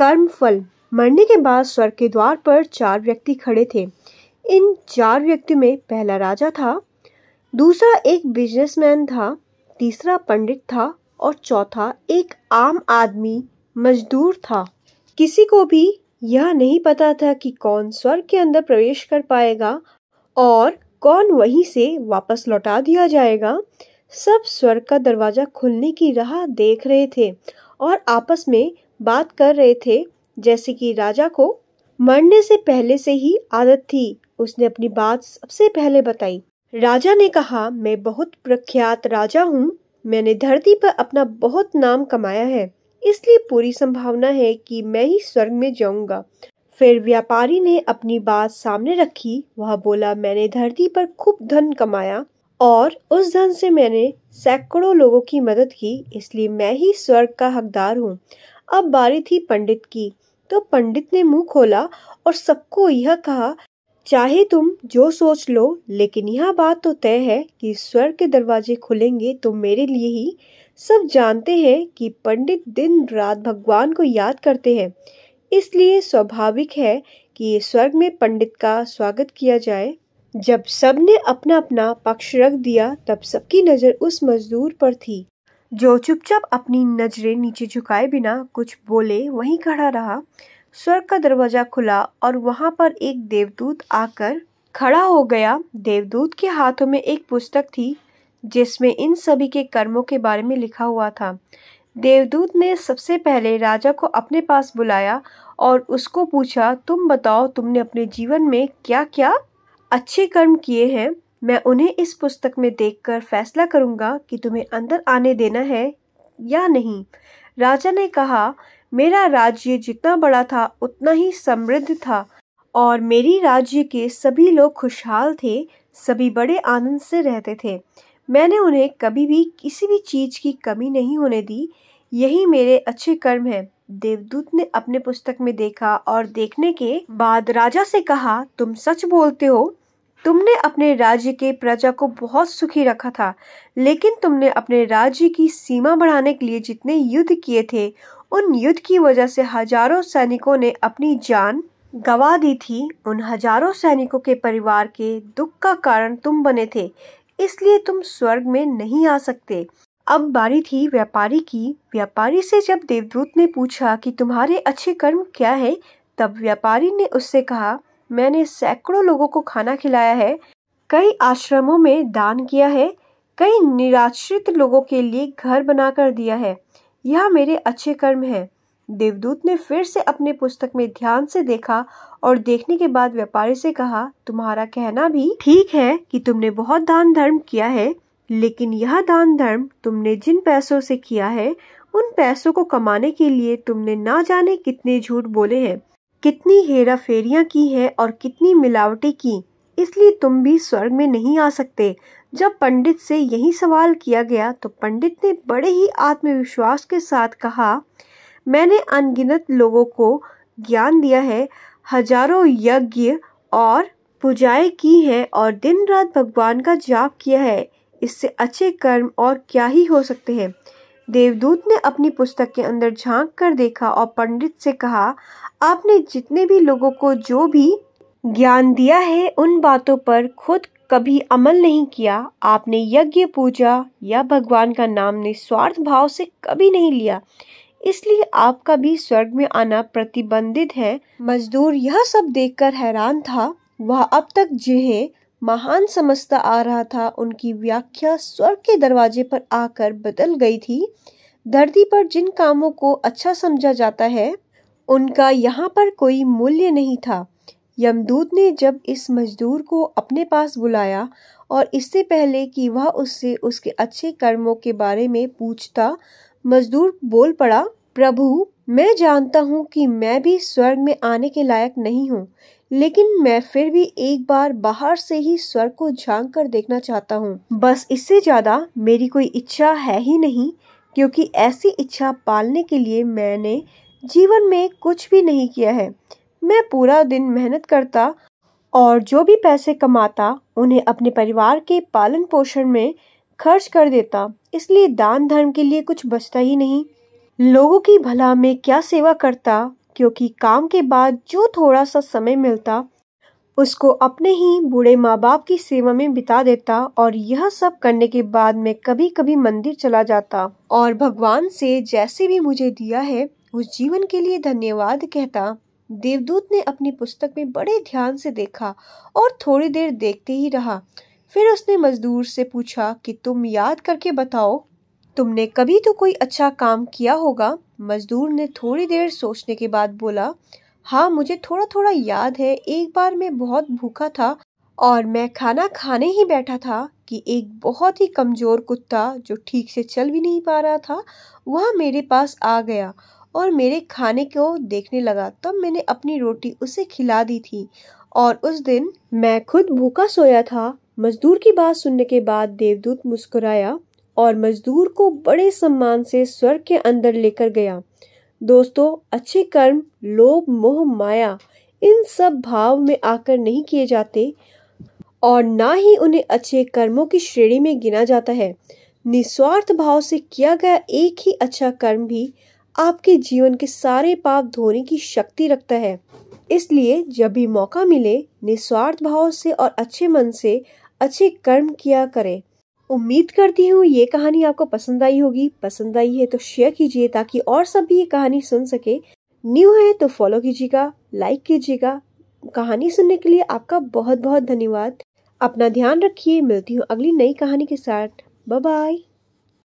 कर्म फल मरने के बाद स्वर्ग के द्वार पर चार व्यक्ति खड़े थे इन चार व्यक्ति में पहला राजा था दूसरा एक बिजनेसमैन था तीसरा पंडित था और चौथा एक आम आदमी मजदूर था किसी को भी यह नहीं पता था कि कौन स्वर्ग के अंदर प्रवेश कर पाएगा और कौन वहीं से वापस लौटा दिया जाएगा सब स्वर्ग का दरवाजा खुलने की राह देख रहे थे और आपस में बात कर रहे थे जैसे कि राजा को मरने से पहले से ही आदत थी उसने अपनी बात सबसे पहले बताई राजा ने कहा मैं बहुत प्रख्यात राजा हूँ मैंने धरती पर अपना बहुत नाम कमाया है इसलिए पूरी संभावना है कि मैं ही स्वर्ग में जाऊंगा फिर व्यापारी ने अपनी बात सामने रखी वह बोला मैंने धरती पर खूब धन कमाया और उस धन से मैंने सैकड़ों लोगों की मदद की इसलिए मैं ही स्वर्ग का हकदार हूँ अब बारी थी पंडित की तो पंडित ने मुंह खोला और सबको यह कहा चाहे तुम जो सोच लो लेकिन यह बात तो तय है कि स्वर्ग के दरवाजे खुलेंगे तो मेरे लिए ही सब जानते हैं कि पंडित दिन रात भगवान को याद करते हैं इसलिए स्वाभाविक है कि स्वर्ग में पंडित का स्वागत किया जाए जब सब ने अपना अपना पक्ष रख दिया तब सबकी नज़र उस मजदूर पर थी जो चुपचाप अपनी नजरें नीचे झुकाए बिना कुछ बोले वहीं खड़ा रहा स्वर्ग का दरवाजा खुला और वहां पर एक देवदूत आकर खड़ा हो गया देवदूत के हाथों में एक पुस्तक थी जिसमें इन सभी के कर्मों के बारे में लिखा हुआ था देवदूत ने सबसे पहले राजा को अपने पास बुलाया और उसको पूछा तुम बताओ तुमने अपने जीवन में क्या क्या अच्छे कर्म किए हैं मैं उन्हें इस पुस्तक में देखकर फैसला करूंगा कि तुम्हें अंदर आने देना है या नहीं राजा ने कहा मेरा राज्य जितना बड़ा था उतना ही समृद्ध था और मेरी राज्य के सभी लोग खुशहाल थे सभी बड़े आनंद से रहते थे मैंने उन्हें कभी भी किसी भी चीज़ की कमी नहीं होने दी यही मेरे अच्छे कर्म हैं देवदूत ने अपने पुस्तक में देखा और देखने के बाद राजा से कहा तुम सच बोलते हो तुमने अपने राज्य के प्रजा को बहुत सुखी रखा था लेकिन तुमने अपने राज्य की सीमा बढ़ाने के लिए जितने युद्ध किए थे उन युद्ध की वजह से हजारों सैनिकों ने अपनी जान गवा दी थी उन हजारों सैनिकों के परिवार के दुख का कारण तुम बने थे इसलिए तुम स्वर्ग में नहीं आ सकते अब बारी थी व्यापारी की व्यापारी से जब देवदूत ने पूछा कि तुम्हारे अच्छे कर्म क्या है तब व्यापारी ने उससे कहा मैंने सैकड़ों लोगों को खाना खिलाया है कई आश्रमों में दान किया है कई निराश्रित लोगों के लिए घर बनाकर दिया है यह मेरे अच्छे कर्म है देवदूत ने फिर से अपने पुस्तक में ध्यान से देखा और देखने के बाद व्यापारी से कहा तुम्हारा कहना भी ठीक है कि तुमने बहुत दान धर्म किया है लेकिन यह दान धर्म तुमने जिन पैसों से किया है उन पैसों को कमाने के लिए तुमने ना जाने कितने झूठ बोले हैं कितनी हेरा फेरियाँ की हैं और कितनी मिलावटें की इसलिए तुम भी स्वर्ग में नहीं आ सकते जब पंडित से यही सवाल किया गया तो पंडित ने बड़े ही आत्मविश्वास के साथ कहा मैंने अनगिनत लोगों को ज्ञान दिया है हजारों यज्ञ और पूजाएं की हैं और दिन रात भगवान का जाप किया है इससे अच्छे कर्म और क्या ही हो सकते हैं देवदूत ने अपनी पुस्तक के अंदर झांक कर देखा और पंडित से कहा आपने जितने भी लोगों को जो भी ज्ञान दिया है उन बातों पर खुद कभी अमल नहीं किया आपने यज्ञ पूजा या भगवान का नाम ने स्वार्थ भाव से कभी नहीं लिया इसलिए आपका भी स्वर्ग में आना प्रतिबंधित है मजदूर यह सब देखकर हैरान था वह अब तक जिन्हें महान समझता आ रहा था उनकी व्याख्या स्वर्ग के दरवाजे पर आकर बदल गई थी धरती पर जिन कामों को अच्छा समझा जाता है उनका यहाँ पर कोई मूल्य नहीं था यमदूत ने जब इस मजदूर को अपने पास बुलाया और इससे पहले कि वह उससे उसके अच्छे कर्मों के बारे में पूछता मजदूर बोल पड़ा प्रभु मैं जानता हूँ कि मैं भी स्वर्ग में आने के लायक नहीं हूँ लेकिन मैं फिर भी एक बार बाहर से ही स्वर्ग को झांक कर देखना चाहता हूँ बस इससे ज़्यादा मेरी कोई इच्छा है ही नहीं क्योंकि ऐसी इच्छा पालने के लिए मैंने जीवन में कुछ भी नहीं किया है मैं पूरा दिन मेहनत करता और जो भी पैसे कमाता उन्हें अपने परिवार के पालन पोषण में खर्च कर देता इसलिए दान धर्म के लिए कुछ बचता ही नहीं लोगों की भला में क्या सेवा करता क्योंकि काम के बाद जो थोड़ा सा समय मिलता उसको अपने ही बूढ़े माँ बाप की सेवा में बिता देता और यह सब करने के बाद मैं कभी कभी मंदिर चला जाता और भगवान से जैसे भी मुझे दिया है उस जीवन के लिए धन्यवाद कहता देवदूत ने अपनी पुस्तक में बड़े ध्यान से देखा और थोड़ी देर देखते ही रहा फिर उसने मजदूर से पूछा कि तुम याद करके बताओ तुमने कभी तो कोई अच्छा काम किया होगा मज़दूर ने थोड़ी देर सोचने के बाद बोला हाँ मुझे थोड़ा थोड़ा याद है एक बार मैं बहुत भूखा था और मैं खाना खाने ही बैठा था कि एक बहुत ही कमज़ोर कुत्ता जो ठीक से चल भी नहीं पा रहा था वह मेरे पास आ गया और मेरे खाने को देखने लगा तब मैंने अपनी रोटी उसे खिला दी थी और उस दिन मैं खुद भूखा सोया था मजदूर की बात सुनने के बाद देवदूत मुस्कुराया और मजदूर को बड़े सम्मान से स्वर्ग के अंदर लेकर गया दोस्तों अच्छे कर्म लोभ मोह माया इन सब भाव में आकर नहीं किए जाते और ना ही उन्हें अच्छे कर्मों की श्रेणी में गिना जाता है निस्वार्थ भाव से किया गया एक ही अच्छा कर्म भी आपके जीवन के सारे पाप धोने की शक्ति रखता है इसलिए जब भी मौका मिले निस्वार्थ भाव से और अच्छे मन से अच्छे कर्म किया करें उम्मीद करती हूँ ये कहानी आपको पसंद आई होगी पसंद आई है तो शेयर कीजिए ताकि और सब भी ये कहानी सुन सके न्यू है तो फॉलो कीजिएगा लाइक कीजिएगा कहानी सुनने के लिए आपका बहुत बहुत धन्यवाद अपना ध्यान रखिए मिलती हूँ अगली नई कहानी के साथ बाय